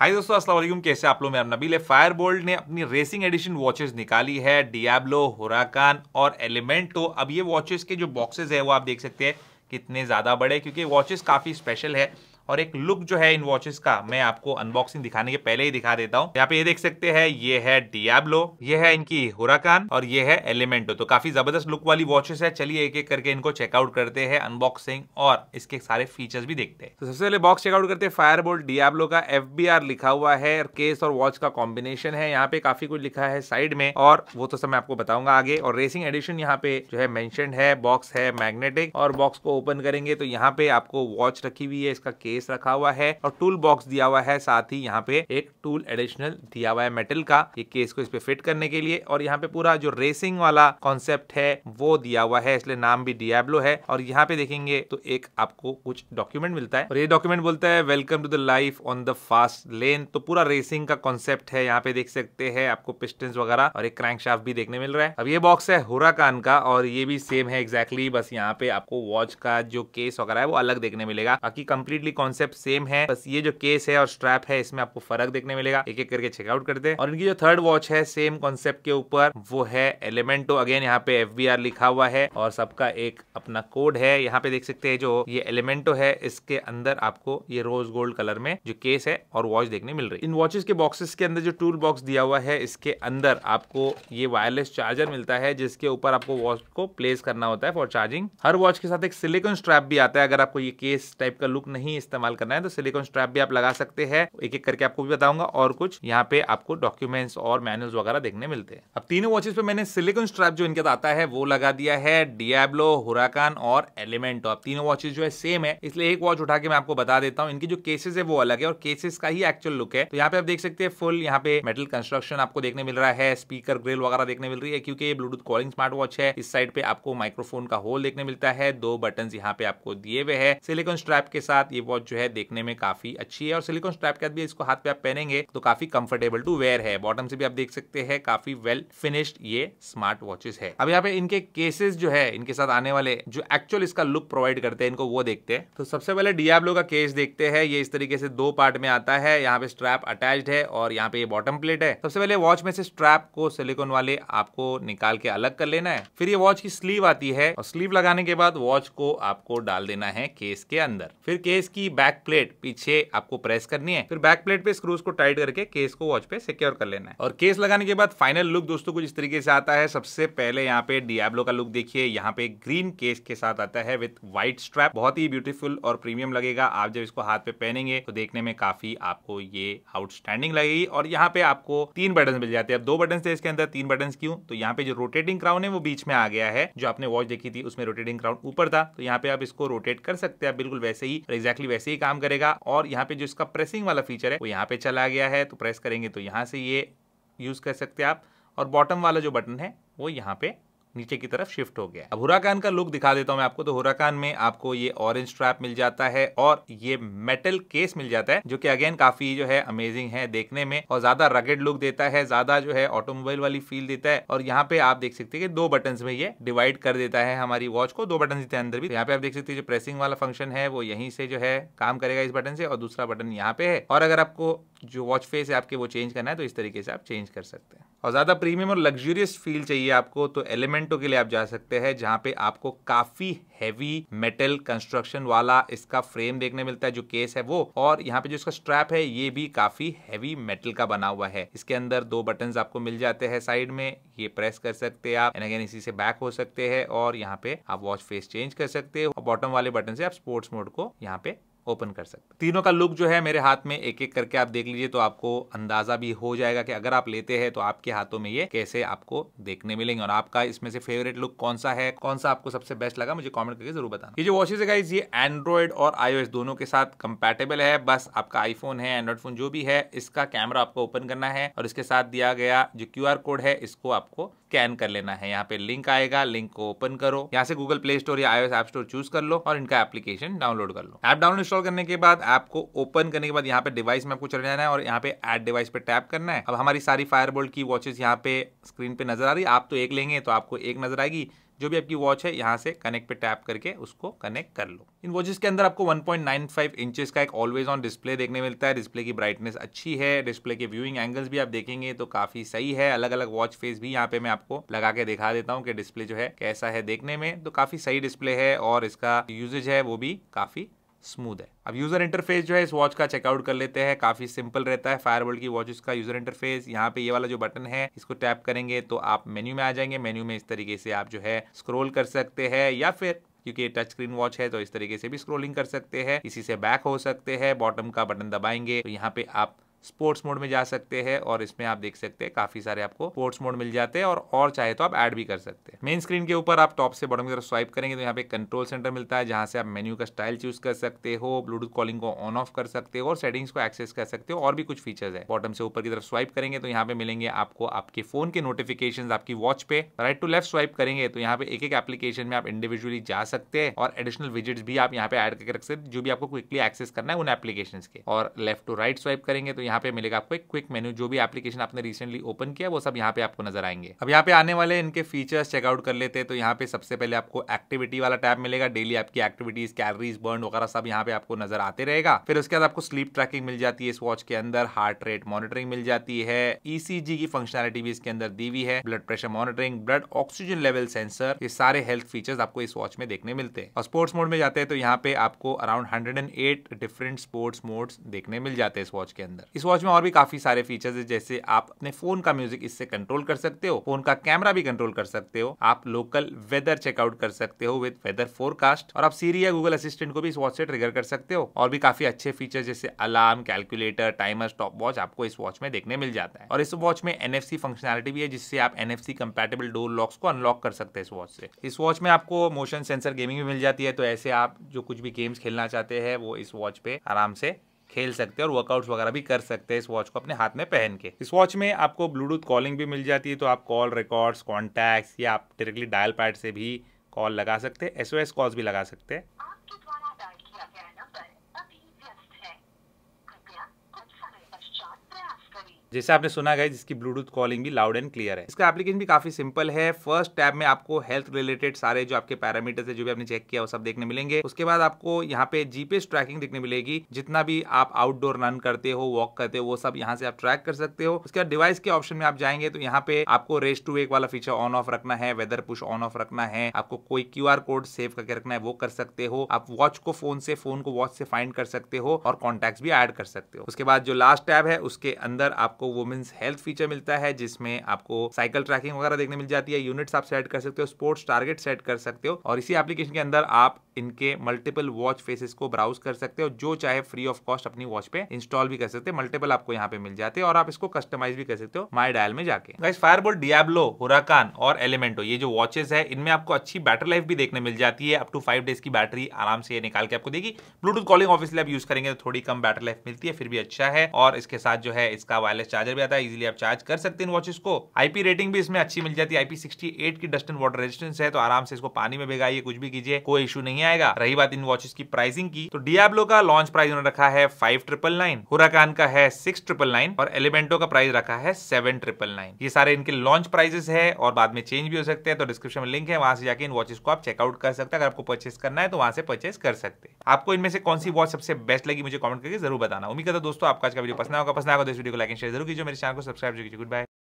हाय दोस्तों अस्सलाम वालेकुम कैसे आप लोग मैं नबील है बोल्ड ने अपनी रेसिंग एडिशन वॉचेस निकाली है डियाब्लो होराकान और एलिमेंटो अब ये वॉचेस के जो बॉक्सेस है वो आप देख सकते हैं कितने ज़्यादा बड़े क्योंकि वॉचेस काफ़ी स्पेशल है और एक लुक जो है इन वॉचेस का मैं आपको अनबॉक्सिंग दिखाने के पहले ही दिखा देता हूँ यहाँ पे ये देख सकते हैं ये है डियाब्लो ये है इनकी हुराकान और ये है एलिमेंटो तो काफी जबरदस्त लुक वाली वॉचेस है चलिए एक एक करके इनको चेकआउट करते हैं अनबॉक्सिंग और इसके सारे फीचर्स भी देखते हैं तो सबसे पहले बॉक्स चेकआउट करते हैं फायरबोल्ट डियाब्लो का एफ लिखा हुआ है और केस और वॉच का कॉम्बिनेशन है यहाँ पे काफी कुछ लिखा है साइड में और वो तो सब मैं आपको बताऊंगा आगे और रेसिंग एडिशन यहाँ पे जो है मैंशन है बॉक्स है मैग्नेटिक और बॉक्स को ओपन करेंगे तो यहाँ पे आपको वॉच रखी हुई है इसका केस बेस रखा हुआ है और टूल बॉक्स दिया हुआ है साथ ही यहाँ पे एक टूल एडिशनल दिया हुआ है मेटल का एक केस को इस पे फिट करने के लिए और यहाँ पे पूरा जो रेसिंग वाला कॉन्सेप्ट है वो दिया हुआ है इसलिए नाम भी डियाब्लो है और यहाँ पे देखेंगे तो एक आपको कुछ डॉक्यूमेंट मिलता है और ये डॉक्यूमेंट बोलता है welcome to the life on the fast lane तो पूरा रेसिंग का कॉन्सेप्ट है यहाँ पे देख सकते हैं आपको पिस्टन वगैरह और एक क्रैंक शाफ्ट भी देखने मिल रहा है अब ये बॉक्स है हुराकान का और ये भी सेम है एग्जैक्टली exactly, बस यहाँ पे आपको वॉच का जो केस वगैरह है वो अलग देखने मिलेगा बाकी कम्प्लीटली कॉन्सेप्ट सेम है बस ये जो केस है और स्ट्रैप है इसमें आपको फर्क देखने मिलेगा एक एक करके चेकआउट करते हैं और इनकी जो थर्ड वॉच है सेम कॉन्सेप्ट के ऊपर वो है एलिमेंटो अगेन यहाँ पे एफ लिखा हुआ है और सबका एक अपना कोड है यहाँ पे देख सकते हैं जो ये एलिमेंटो है इसके अंदर आपको ये रोज गोल्ड कलर में जो केस है और वॉच देखने मिल रही है इन वॉचेस के बॉक्सेस के अंदर जो टूल बॉक्स दिया हुआ है इसके अंदर आपको ये वायरलेस चार्जर मिलता है जिसके ऊपर आपको वॉच को प्लेस करना होता है फॉर चार्जिंग हर वॉच के साथ एक सिलिकॉन स्ट्रैप भी आता है अगर आपको ये केस टाइप का लुक नहीं इस इस्तेमाल करना है तो सिलिकॉन स्ट्रैप भी आप लगा सकते हैं एक एक करके आपको भी बताऊंगा और कुछ यहाँ पे आपको डॉक्यूमेंट्स और मैनुअल्स वगैरह देखने मिलते हैं अब तीनों वॉचेस पे मैंने सिलिकॉन स्ट्रैप जो इनके आता है वो लगा दिया है डियाब्लो हुराकान और एलिमेंटो अब तीनों वॉचेज जो है सेम है इसलिए एक वॉच उठा के मैं आपको बता देता हूँ इनकी जो केसेस है वो अलग है और केसेस का ही एक्चुअल लुक है तो यहाँ पे आप देख सकते हैं फुल यहाँ पे मेटल कंस्ट्रक्शन आपको देखने मिल रहा है स्पीकर ग्रिल वगैरह देखने मिल रही है क्योंकि ब्लूटूथ कॉलिंग स्मार्ट वॉच है इस साइड पे आपको माइक्रोफोन का होल देखने मिलता है दो बटन यहाँ पे आपको दिए हुए है सिलिकॉन स्ट्रैप के साथ ये वॉच जो है देखने में काफी अच्छी है और सिलिकॉन स्ट्रैप के बाद भी इसको हाथ पे आप पहनेंगे तो काफी कंफर्टेबल टू वेयर है बॉटम से भी आप देख सकते हैं काफी वेल फिनिश्ड ये स्मार्ट वॉचेस है अब यहाँ पे इनके केसेस जो है इनके साथ आने वाले जो एक्चुअल इसका लुक प्रोवाइड करते हैं इनको वो देखते हैं तो सबसे पहले डीएबलो का केस देखते हैं ये इस तरीके से दो पार्ट में आता है यहाँ पे स्ट्रैप अटैच है और यहाँ पे बॉटम प्लेट है सबसे पहले वॉच में से स्ट्रैप को सिलिकॉन वाले आपको निकाल के अलग कर लेना है फिर ये वॉच की स्लीव आती है और स्लीव लगाने के बाद वॉच को आपको डाल देना है केस के अंदर फिर केस की बैक प्लेट पीछे आपको प्रेस करनी है फिर बैक प्लेट पे स्क्रूज को टाइट करके केस को वॉच पे सिक्योर कर लेना है और केस लगाने के बाद फाइनल लुक दोस्तों कुछ इस तरीके से आता है सबसे पहले यहाँ पे डियाब्लो का लुक देखिए यहाँ पे ग्रीन केस के साथ आता है विथ व्हाइट स्ट्रैप बहुत ही ब्यूटीफुल और प्रीमियम लगेगा आप जब इसको हाथ पे पहनेंगे तो देखने में काफी आपको ये आउटस्टैंडिंग लगेगी और यहाँ पे आपको तीन बटन मिल जाते हैं दो बटन थे इसके अंदर तीन बटन क्यों तो यहाँ पे जो रोटेटिंग क्राउन है वो बीच में आ गया है जो आपने वॉच देखी थी उसमें रोटेटिंग क्राउन ऊपर था तो यहाँ पे आप इसको रोटेट कर सकते हैं बिल्कुल वैसे ही एक्जैक्टली वैसे वैसे ही काम करेगा और यहाँ पे जो इसका प्रेसिंग वाला फीचर है वो यहाँ पे चला गया है तो प्रेस करेंगे तो यहाँ से ये यूज़ कर सकते हैं आप और बॉटम वाला जो बटन है वो यहाँ पे नीचे की तरफ शिफ्ट हो गया अब हुराकान का लुक दिखा देता हूं मैं आपको तो हुराकान में आपको ये ऑरेंज ट्रैप मिल जाता है और ये मेटल केस मिल जाता है जो कि अगेन काफी जो है अमेजिंग है देखने में और ज्यादा रगेड लुक देता है ज्यादा जो है ऑटोमोबाइल वाली फील देता है और यहाँ पे आप देख सकते हैं दो बटन में ये डिवाइड कर देता है हमारी वॉच को दो बटन देते अंदर भी तो यहाँ पे आप देख सकते हैं जो प्रेसिंग वाला फंक्शन है वो यहीं से जो है काम करेगा इस बटन से और दूसरा बटन यहाँ पे है और अगर आपको जो वॉच फेस है आपके वो चेंज करना है तो इस तरीके से आप चेंज कर सकते हैं और ज़्यादा प्रीमियम और लग्जूरियस फील चाहिए आपको तो एलिमेंटो के लिए आप जा सकते हैं जहाँ पे आपको काफ़ी हैवी मेटल कंस्ट्रक्शन वाला इसका फ्रेम देखने मिलता है जो केस है वो और यहाँ पे जो इसका स्ट्रैप है ये भी काफ़ी हैवी मेटल का बना हुआ है इसके अंदर दो बटन आपको मिल जाते हैं साइड में ये प्रेस कर सकते हैं आप एन अगेन इसी से बैक हो सकते हैं और यहाँ पे आप वॉच फेस चेंज कर सकते हो और बॉटम वाले बटन से आप स्पोर्ट्स मोड को यहाँ पे ओपन कर सकते हैं तीनों का लुक जो है मेरे हाथ में एक एक करके आप देख लीजिए तो आपको अंदाजा भी हो जाएगा कि अगर आप लेते हैं तो आपके हाथों में ये कैसे आपको देखने मिलेंगे और आपका इसमें से फेवरेट लुक कौन सा है कौन सा आपको सबसे बेस्ट लगा मुझे कॉमेंट करके जरूर बताना ये जो है ये एंड्रॉइड और आईओ दोनों के साथ कंपेटेबल है बस आपका आईफोन है एंड्रॉइड फोन जो भी है इसका कैमरा आपको ओपन करना है और इसके साथ दिया गया जो क्यू कोड है इसको आपको स्कैन कर लेना है यहाँ पे लिंक आएगा लिंक को ओपन करो यहाँ से गूगल प्ले स्टोर या आईओएस एप स्टोर चूज कर लो और इनका एप्लीकेशन डाउनलोड कर लो ऐप डाउनलोड इंस्टॉल करने के बाद ऐप को ओपन करने के बाद यहाँ पे डिवाइस में आपको चले जाना है और यहाँ पे एड डिवाइस पे टैप करना है अब हमारी सारी फायरबोल्ट की वॉचेस यहाँ पे स्क्रीन पे नजर आ रही है आप तो एक लेंगे तो आपको एक नजर आएगी जो भी आपकी वॉच है यहाँ से कनेक्ट पे टैप करके उसको कनेक्ट कर लो इन वॉचेस के अंदर आपको 1.95 इंचेस का एक ऑलवेज ऑन डिस्प्ले देखने मिलता है डिस्प्ले की ब्राइटनेस अच्छी है डिस्प्ले के व्यूइंग एंगल्स भी आप देखेंगे तो काफी सही है अलग अलग वॉच फेस भी यहाँ पे मैं आपको लगा के दिखा देता हूँ कि डिस्प्ले जो है कैसा है देखने में तो काफी सही डिस्प्ले है और इसका यूजेज है वो भी काफी स्मूथ है अब यूज़र इंटरफेस जो है इस वॉच का चेकआउट कर लेते हैं काफ़ी सिंपल रहता है फायरबोल्ट की वॉच इसका यूज़र इंटरफेस यहाँ पे ये वाला जो बटन है इसको टैप करेंगे तो आप मेन्यू में आ जाएंगे मेन्यू में इस तरीके से आप जो है स्क्रोल कर सकते हैं या फिर क्योंकि ये टच स्क्रीन वॉच है तो इस तरीके से भी स्क्रोलिंग कर सकते हैं इसी से बैक हो सकते हैं बॉटम का बटन दबाएंगे तो यहाँ पे आप स्पोर्ट्स मोड में जा सकते हैं और इसमें आप देख सकते हैं काफी सारे आपको स्पोर्ट्स मोड मिल जाते हैं और और चाहे तो आप ऐड भी कर सकते हैं मेन स्क्रीन के ऊपर आप टॉप से बॉटम की तरफ स्वाइप करेंगे तो यहाँ पे कंट्रोल सेंटर मिलता है जहां से आप मेन्यू का स्टाइल चूज कर सकते हो ब्लूटूथ कॉलिंग को ऑन ऑफ कर सकते हो और सेटिंग्स को एक्सेस कर सकते हो और भी कुछ फीचर्स है बॉटम से ऊपर की तरफ स्वाइप करेंगे तो यहाँ पे मिलेंगे आपको आपके फोन के नोटिफिकेशन आपकी वॉच पे राइट टू लेफ्ट स्वाइप करेंगे तो यहाँ पे एक एक एप्लीकेशन में आप इंडिविजुअली जा सकते हैं और एडिशनल विजिट्स भी आप यहाँ पे एड करके रख सकते जो भी आपको क्विकली एक्सेस करना है उन एप्लीकेशन के और लेफ्ट टू राइट स्वाइप करेंगे तो यहाँ यहाँ पे मिलेगा आपको एक क्विक मेन्यू जो भी एप्लीकेशन आपने रिसेंटली ओपन किया वो सब यहाँ पे आपको नजर आएंगे अब यहाँ पे आने वाले इनके फीचर्स चेकआउट कर लेते हैं तो यहाँ पे सबसे पहले आपको एक्टिविटी वाला टैब मिलेगा डेली आपकी एक्टिविटीज कैलरीज बर्न वगैरह सब यहाँ पे आपको नजर आते रहेगा फिर उसके बाद आपको स्लीप ट्रैकिंग मिल जाती है इस वॉच के अंदर हार्ट रेट मॉनिटरिंग मिल जाती है ईसीजी e की फंक्शनलिटी भी इसके अंदर दी हुई है blood pressure monitoring blood oxygen level sensor ये सारे हेल्थ फीचर्स आपको इस वॉच में देखने मिलते हैं और स्पोर्ट्स मोड में जाते हैं तो यहाँ पे आपको around hundred and eight different sports modes देखने मिल जाते हैं इस वॉच के अंदर इस वॉच में और भी काफ़ी सारे फीचर्स है जैसे आप अपने फ़ोन का म्यूजिक इससे कंट्रोल कर सकते हो फ़ोन का कैमरा भी कंट्रोल कर सकते हो आप लोकल वेदर चेकआउट कर सकते हो विद वेदर फोरकास्ट और आप सीरी या गूगल असिस्टेंट को भी इस वॉच से ट्रिगर कर सकते हो और भी काफ़ी अच्छे फीचर जैसे alarm calculator timer stop watch आपको इस वॉच में देखने मिल जाता है और इस वॉच में एन फंक्शनैलिटी भी है जिससे आप एन कंपेटेबल डोर लॉक्स को अनलॉक कर सकते हैं इस वॉच से इस वॉच में आपको मोशन सेंसर गेमिंग भी मिल जाती है तो ऐसे आप जो कुछ भी गेम्स खेलना चाहते हैं वो इस वॉच पे आराम से खेल सकते हैं और वर्कआउट्स वगैरह भी कर सकते हैं इस वॉच को अपने हाथ में पहन के इस वॉच में आपको ब्लूटूथ कॉलिंग भी मिल जाती है तो आप कॉल रिकॉर्ड्स कॉन्टैक्ट्स या आप डायरेक्टली डायल पैड से भी कॉल लगा सकते हैं एस ओ भी लगा सकते हैं जैसे आपने सुना गया जिसकी ब्लूटूथ कॉलिंग भी लाउड एंड क्लियर है इसका एप्लीकेशन भी काफी सिंपल है फर्स्ट टैब में आपको हेल्थ रिलेटेड सारे जो आपके पैरामीटर्स है जो भी आपने चेक किया वो सब देखने मिलेंगे उसके बाद आपको यहाँ पे जीपीएस ट्रैकिंग देखने मिलेगी जितना भी आप आउटडोर रन करते हो वॉक करते हो वो सब यहाँ से आप ट्रैक कर सकते हो उसके बाद डिवाइस के ऑप्शन में आप जाएंगे तो यहाँ पे आपको रेस टू वेक वाला फीचर ऑन ऑफ रखना है वेदर पुश ऑन ऑफ रखना है आपको कोई क्यू कोड सेव करके रखना है वो कर सकते हो आप वॉच को फोन से फोन को वॉच से फाइंड कर सकते हो और कॉन्टेक्ट भी एड कर सकते हो उसके बाद जो लास्ट टैब है उसके अंदर आप आपको वुमेन्स हेल्थ फीचर मिलता है जिसमें आपको साइकिल ट्रैकिंग वगैरह देखने मिल जाती है यूनिट्स आप सेट कर सकते हो स्पोर्ट्स टारगेट सेट कर सकते हो और इसी एप्लीकेशन के अंदर आप इनके मल्टीपल वॉच फेसेस को ब्राउज कर सकते और जो चाहे फ्री ऑफ कॉस्ट अपनी वॉच पे इंस्टॉल भी कर सकते हैं मल्टीपल आपको यहाँ पे मिल जाते हैं और आप इसको कस्टमाइज भी कर सकते हो माई डायल में जाके गाइस फायरबोल डियाब्लो हुराकान और एलिमेंटो ये जो वॉचेस है इनमें आपको अच्छी बैटरी लाइफ भी देखने मिल जाती है अप टू फाइव डेज की बैटरी आराम से निकाल के आपको देगी ब्लूटूथ कॉलिंग ऑफिस आप यूज करेंगे तो थोड़ी कम बैटरी लाइफ मिलती है फिर भी अच्छा है और इसके साथ जो है इसका वायरलेस चार्जर भी आता है इजिली आप चार्ज कर सकते हैं इन वॉचेस को आईपी रेटिंग भी इसमें अच्छी मिल जाती है आईपी सिक्सटी की डस्ट एंड वाटर रेजिस्टेंस है तो आराम से इसको पानी में भिगाइए कुछ भी कीजिए कोई इशू नहीं है नहीं आएगा रही बात इन वॉचेस की प्राइसिंग की तो डियाब्लो का लॉन्च प्राइस उन्होंने रखा है फाइव ट्रिपल नाइन हुरकान का है सिक्स ट्रिपल नाइन और एलिमेंटो का प्राइस रखा है सेवन ट्रिपल नाइन ये सारे इनके लॉन्च प्राइजेस है और बाद में चेंज भी हो सकते हैं तो डिस्क्रिप्शन में लिंक है वहां से जाकर इन वॉचेस को आप चेकआउट कर सकते हैं अगर आपको परचेस करना है तो वहां से परचेस कर सकते हैं आपको इनमें से कौन सी वॉच सबसे बेस्ट लगी मुझे कमेंट करके जरूर बताना उम्मीद करता दोस्तों आपका आज का वीडियो पसंद होगा पसंद होगा तो इस वीडियो को लाइक एंड शेयर जरूर कीजिए मेरे चैनल को सब्सक्राइब कीजिए गुड बाय